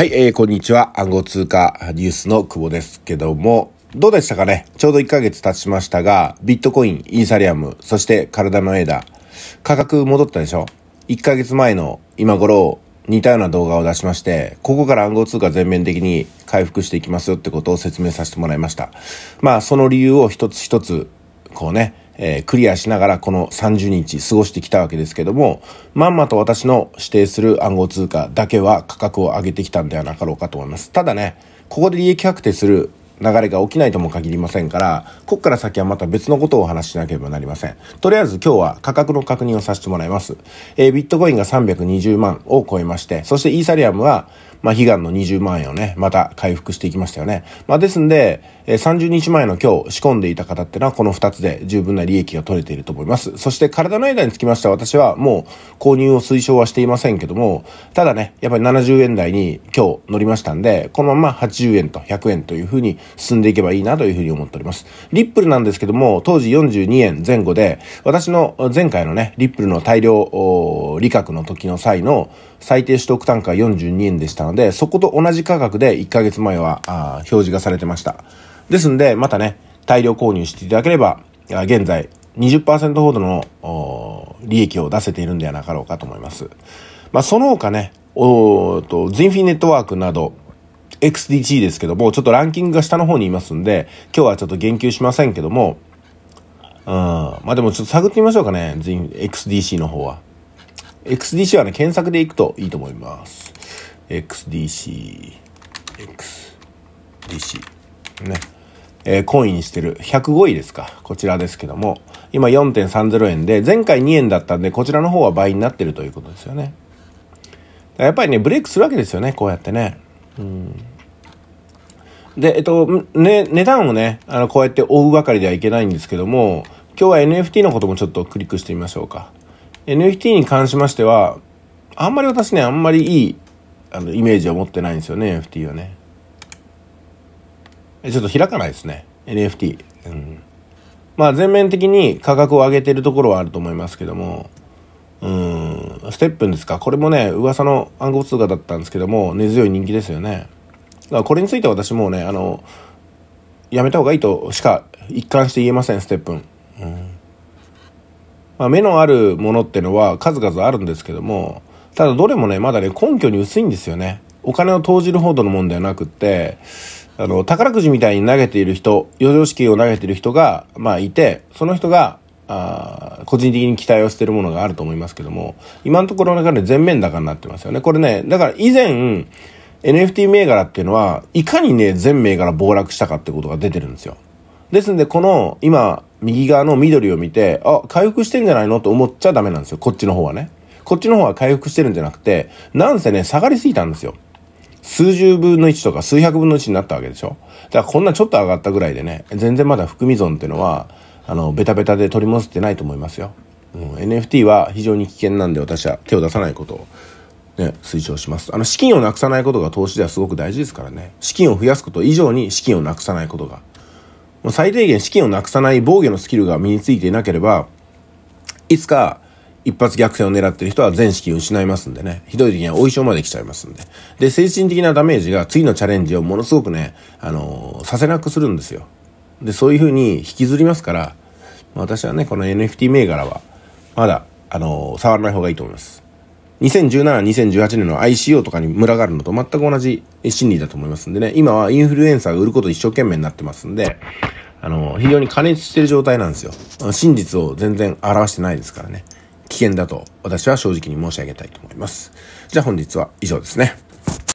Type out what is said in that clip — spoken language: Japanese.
はい、えー、こんにちは。暗号通貨ニュースの久保ですけども、どうでしたかねちょうど1ヶ月経ちましたが、ビットコイン、イーサリアム、そして体のエーダ価格戻ったでしょ ?1 ヶ月前の今頃、似たような動画を出しまして、ここから暗号通貨全面的に回復していきますよってことを説明させてもらいました。まあ、その理由を一つ一つ、こうね、えクリアしながらこの30日過ごしてきたわけですけども、まんまと私の指定する暗号通貨だけは価格を上げてきたんではなかろうかと思います。ただね、ここで利益確定する流れが起きないとも限りませんから、こっから先はまた別のことをお話ししなければなりません。とりあえず今日は価格の確認をさせてもらいます。えー、ビットコインが320万を超えまして、そしてイーサリアムはまあ、悲願の20万円をね、また回復していきましたよね。まあ、ですんで、えー、30日前の今日仕込んでいた方ってのはこの2つで十分な利益が取れていると思います。そして体の間につきましては私はもう購入を推奨はしていませんけども、ただね、やっぱり70円台に今日乗りましたんで、このまま80円と100円というふうに進んでいけばいいなというふうに思っております。リップルなんですけども、当時42円前後で、私の前回のね、リップルの大量利確の時の際の最低取得単価42円でしたので、そこと同じ価格で1ヶ月前はあ表示がされてました。ですんで、またね、大量購入していただければ、現在20%ほどの利益を出せているんではなかろうかと思います。まあ、その他ね、おと、ズインフィネットワークなど、x d c ですけども、ちょっとランキングが下の方にいますんで、今日はちょっと言及しませんけども、うん、まあでもちょっと探ってみましょうかね、XDC の方は。XDC はね、検索でいくといいと思います。XDC、XDC ね、えー、コインしてる105位ですか、こちらですけども、今4.30円で、前回2円だったんで、こちらの方は倍になってるということですよね。やっぱりね、ブレイクするわけですよね、こうやってね。うん、で、えっと、ね、値段をね、あの、こうやって追うばかりではいけないんですけども、今日は NFT のこともちょっとクリックしてみましょうか。NFT に関しましては、あんまり私ね、あんまりいいあのイメージを持ってないんですよね NFT はねちょっと開かないですね NFT うんまあ全面的に価格を上げてるところはあると思いますけどもうんステップンですかこれもね噂の暗号通貨だったんですけども根強い人気ですよねだからこれについては私もうねあのやめた方がいいとしか一貫して言えませんステップン、うんまあ、目のあるものってのは数々あるんですけどもただどれもね、まだね、根拠に薄いんですよね。お金を投じるほどのもんではなくって、あの、宝くじみたいに投げている人、余剰資金を投げている人が、まあいて、その人が、あ個人的に期待をしてるものがあると思いますけども、今のところの中で全面高になってますよね。これね、だから以前、NFT 銘柄っていうのは、いかにね、全銘柄暴落したかってことが出てるんですよ。ですんで、この、今、右側の緑を見て、あ、回復してんじゃないのと思っちゃダメなんですよ。こっちの方はね。こっちの方が回復してるんじゃなくて、なんせね、下がりすぎたんですよ。数十分の1とか数百分の1になったわけでしょだからこんなちょっと上がったぐらいでね、全然まだ含み損っていうのは、あの、ベタベタで取り戻せてないと思いますよ。うん、NFT は非常に危険なんで私は手を出さないことを、ね、推奨します。あの、資金をなくさないことが投資ではすごく大事ですからね。資金を増やすこと以上に資金をなくさないことが。もう最低限資金をなくさない防御のスキルが身についていなければ、いつか一発逆転を狙ってる人は全資金失いますんでね、ひどい時にはお衣装まで来ちゃいますんで。で、精神的なダメージが次のチャレンジをものすごくね、あのー、させなくするんですよ。で、そういうふうに引きずりますから、私はね、この NFT 銘柄は、まだ、あのー、触らない方がいいと思います。2017、2018年の ICO とかに群がるのと全く同じ心理だと思いますんでね、今はインフルエンサーが売ること一生懸命になってますんで、あのー、非常に過熱してる状態なんですよ。真実を全然表してないですからね。危険だと私は正直に申し上げたいと思います。じゃあ本日は以上ですね。